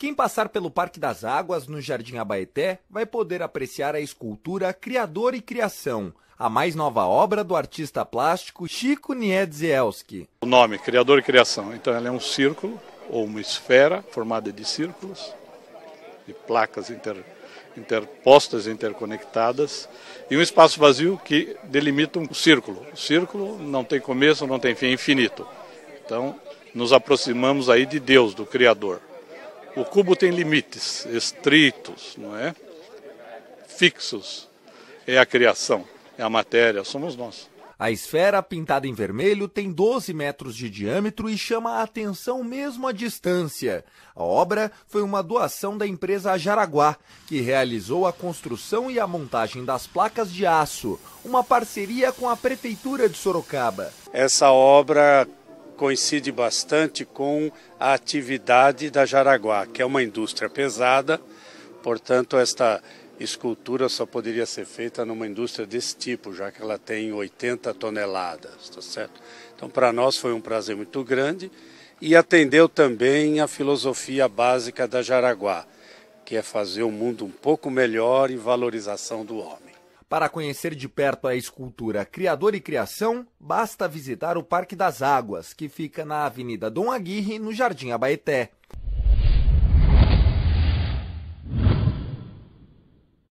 Quem passar pelo Parque das Águas, no Jardim Abaeté, vai poder apreciar a escultura Criador e Criação, a mais nova obra do artista plástico Chico Niedzielski. O nome, Criador e Criação, então ela é um círculo ou uma esfera formada de círculos, de placas inter, interpostas, interconectadas, e um espaço vazio que delimita um círculo. O círculo não tem começo, não tem fim, é infinito. Então, nos aproximamos aí de Deus, do Criador. O cubo tem limites estritos, não é? Fixos. É a criação, é a matéria, somos nós. A esfera pintada em vermelho tem 12 metros de diâmetro e chama a atenção mesmo à distância. A obra foi uma doação da empresa Jaraguá, que realizou a construção e a montagem das placas de aço, uma parceria com a Prefeitura de Sorocaba. Essa obra coincide bastante com a atividade da Jaraguá, que é uma indústria pesada, portanto, esta escultura só poderia ser feita numa indústria desse tipo, já que ela tem 80 toneladas, tá certo? Então, para nós foi um prazer muito grande e atendeu também a filosofia básica da Jaraguá, que é fazer o mundo um pouco melhor e valorização do homem. Para conhecer de perto a escultura Criador e Criação, basta visitar o Parque das Águas, que fica na Avenida Dom Aguirre, no Jardim Abaeté.